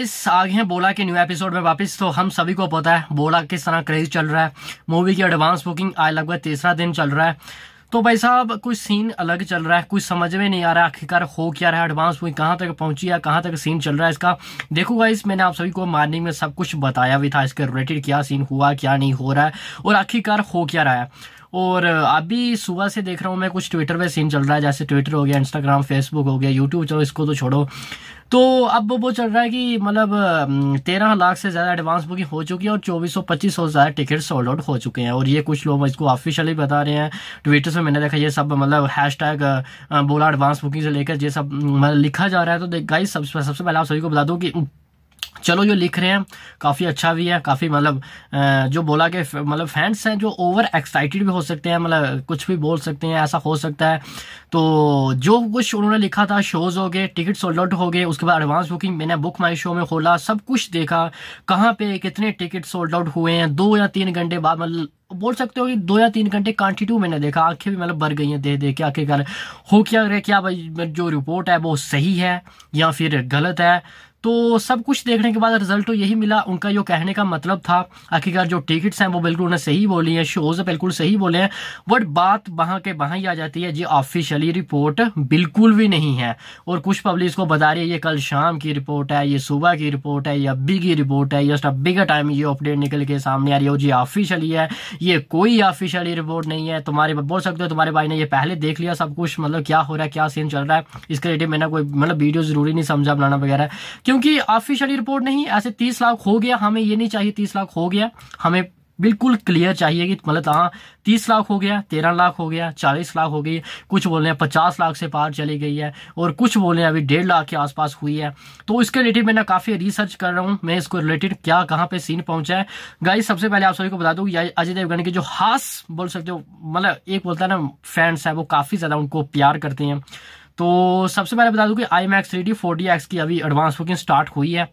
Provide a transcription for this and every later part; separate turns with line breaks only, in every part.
इस आगे हैं बोला के न्यू एपिसोड में वापस तो हम सभी को पता है बोला किस तरह क्रेज चल रहा है मूवी की एडवांस बुकिंग आज लगभग तीसरा दिन चल रहा है तो भाई साहब कुछ सीन अलग चल रहा है कुछ समझ में नहीं आ रहा है आखिरकार हो क्या रहा है एडवांस बुकिंग कहाँ तक पहुंची है कहाँ तक सीन चल रहा है इसका देखो इस मैंने आप सभी को मार्निंग में सब कुछ बताया भी था इसके रिलेटेड क्या सीन हुआ क्या नहीं हो रहा है और आखिरकार हो क्या रहा है और अभी सुबह से देख रहा हूँ मैं कुछ ट्विटर पे सीन चल रहा है जैसे ट्विटर हो गया इंस्टाग्राम फेसबुक हो गया यूट्यूब चलो इसको तो छोड़ो तो अब वो चल रहा है कि मतलब तेरह लाख से ज़्यादा एडवांस बुकिंग हो चुकी है और चौबीस सौ पच्चीस सौ ज़्यादा टिकट सोल्ड आउट हो चुके हैं और ये कुछ लोग इसको ऑफिशियली बता रहे हैं ट्विटर से मैंने देखा ये सब मतलब हैश टैग बोला एडवांस बुकिंग से लेकर ये सब मतलब लिखा जा रहा है तो गाइस सबसे सबसे पहले आप सभी को बता दूँ कि चलो जो लिख रहे हैं काफ़ी अच्छा भी है काफ़ी मतलब जो बोला कि मतलब फैंस हैं जो ओवर एक्साइटेड भी हो सकते हैं मतलब कुछ भी बोल सकते हैं ऐसा हो सकता है तो जो कुछ उन्होंने लिखा था शोज़ हो गए टिकट सोल्ड आउट हो गए उसके बाद एडवांस बुकिंग मैंने बुक माई शो में खोला सब कुछ देखा कहाँ पे कितने टिकट सोल्ड आउट हुए हैं दो या तीन घंटे बाद मतलब बोल सकते हो कि दो या तीन घंटे कॉन्टिन्यू मैंने देखा आंखें भी मतलब भर गई हैं दे दे के आखिर कर हो क्या रहे क्या भाई जो रिपोर्ट है वो सही है या फिर गलत है तो सब कुछ देखने के बाद रिजल्ट तो यही मिला उनका जो कहने का मतलब था आखिरकार जो टिकट्स हैं वो बिल्कुल उन्हें सही बोली हैं शोज बिल्कुल सही बोले हैं बट बात वहां के वहां ही आ जाती है जी ऑफिशियली रिपोर्ट बिल्कुल भी नहीं है और कुछ पब्लिक को बता रही है ये कल शाम की रिपोर्ट है ये सुबह की रिपोर्ट है ये अभी की रिपोर्ट है जस्ट अभी का टाइम ये अपडेट निकल के सामने आ रही है जी ऑफिशियली है ये कोई ऑफिशियली रिपोर्ट नहीं है तुम्हारे बोल सकते हो तुम्हारे भाई ने ये पहले देख लिया सब कुछ मतलब क्या हो रहा है क्या सीन चल रहा है इसके रिलेटेड मैंने कोई मतलब वीडियो जरूरी नहीं समझा बनाना वगैरह क्योंकि ऑफिशियली रिपोर्ट नहीं ऐसे तीस लाख हो गया हमें ये नहीं चाहिए तीस लाख हो गया हमें बिल्कुल क्लियर चाहिए कि मतलब हाँ तीस लाख हो गया तेरह लाख हो गया चालीस लाख हो गई कुछ बोल रहे हैं पचास लाख से पार चली गई है और कुछ बोल रहे हैं अभी डेढ़ लाख के आसपास हुई है तो इसके रिलेटेड मैं ना काफ़ी रिसर्च कर रहा हूँ मैं इसको रिलेटेड क्या कहाँ पे सीन पहुंचा है गाइस सबसे पहले आप सभी को बता दू अजय देवगन के जो हास बोल सकते हो मतलब एक बोलता है ना फैंस है वो काफ़ी ज़्यादा उनको प्यार करते हैं तो सबसे पहले बता दूं कि आई मैक्स थ्री डी की अभी एडवांस बुकिंग स्टार्ट हुई है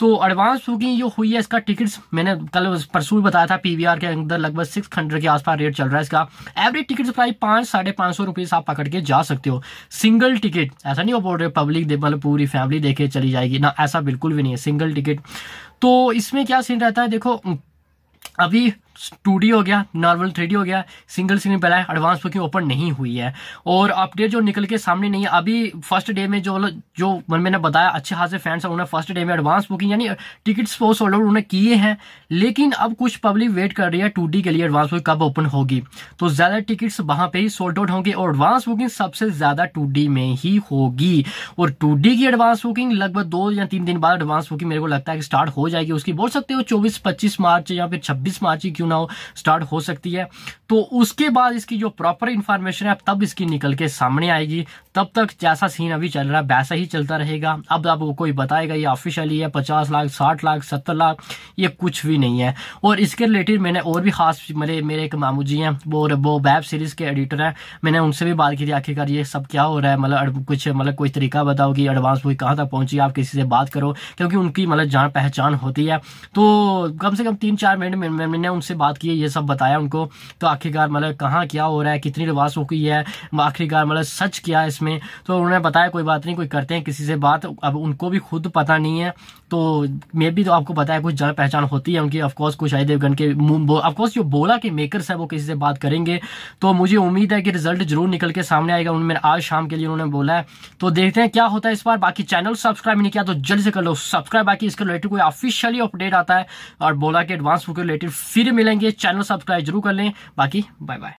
तो एडवांस बुकिंग जो हुई है इसका टिकट्स मैंने कल परसों भी बताया था पीवीआर के अंदर लगभग सिक्स हंड्रेड के आसपास रेट चल रहा है इसका एवरेज टिकट प्राइस पांच साढ़े पांच सौ रुपीज़ आप पकड़ के जा सकते हो सिंगल टिकट ऐसा नहीं हो बोल रहे पब्लिक दे मतलब पूरी फैमिली देखे चली जाएगी ना ऐसा बिल्कुल भी नहीं है सिंगल टिकट तो इसमें क्या सीन रहता है देखो अभी टू हो गया नॉर्मल थ्री हो गया सिंगल स्क्रीन पहला है एडवांस बुकिंग ओपन नहीं हुई है और अपडेट जो निकल के सामने नहीं है अभी फर्स्ट डे में जो जो मैंने बताया अच्छे खासे फैंस हैं उन्होंने फर्स्ट डे में एडवांस बुकिंग यानी टिकट वो सोल्ड आउट उन्होंने किए हैं लेकिन अब कुछ पब्लिक वेट कर रही है टू के लिए एडवांस बुकिंग कब ओपन होगी तो ज़्यादा टिकट्स वहां पर ही सोल्ड आउट होंगे और एडवांस बुकिंग सबसे ज़्यादा टू में ही होगी और टू की एडवांस बुकिंग लगभग दो या तीन दिन बाद एडवांस बुकिंग मेरे को लगता है कि स्टार्ट हो जाएगी उसकी बोल सकते हो चौबीस पच्चीस मार्च या फिर छब्बीस मार्च की क्यों ना हो स्टार्ट हो सकती है तो उसके बाद इसकी जो प्रॉपर इन्फॉर्मेशन है तब इसकी निकल के सामने आएगी तब तक जैसा सीन अभी चल रहा है वैसा ही चलता रहेगा अब आपको कोई बताएगा ये ऑफिशियली है पचास लाख साठ लाख सत्तर लाख ये कुछ भी नहीं है और इसके रिलेटेड मैंने और भी खास मेरे मेरे एक मामू जी हैं वो वो वेब सीरीज़ के एडिटर हैं मैंने उनसे भी बात की थी आखिरकार ये सब क्या हो रहा है मतलब कुछ मतलब कोई तरीका बताओ कि एडवांस हुई कहाँ तक पहुंची आप किसी से बात करो क्योंकि उनकी मतलब जान पहचान होती है तो कम से कम तीन चार मिनट मैंने उनसे से बात की है ये सब बताया उनको तो आखिरकार मतलब कहाँ क्या हो रहा है कितनी रिवाज हो गई है आखिरकार मतलब सच क्या है इसमें तो उन्होंने बताया कोई बात नहीं कोई करते हैं किसी से बात अब उनको भी खुद पता नहीं है तो मे भी तो आपको पता है कुछ जान पहचान होती है उनकी ऑफकोर्स कुछ आई देवगन के ऑफकोर्स जो बोला कि मेकर्स है वो किसी से बात करेंगे तो मुझे उम्मीद है कि रिजल्ट जरूर निकल के सामने आएगा उन्होंने आज शाम के लिए उन्होंने बोला है तो देखते हैं क्या होता है इस बार बाकी चैनल सब्सक्राइब नहीं किया तो जल्दी से कर लो सब्सक्राइब बाकी इसके रिलेटेड कोई ऑफिशियली अपडेट आता है और बोला कि एडवांस बुक रिलेटेड फिर मिलेंगे चैनल सब्सक्राइब जरूर कर लें बाकी बाय बाय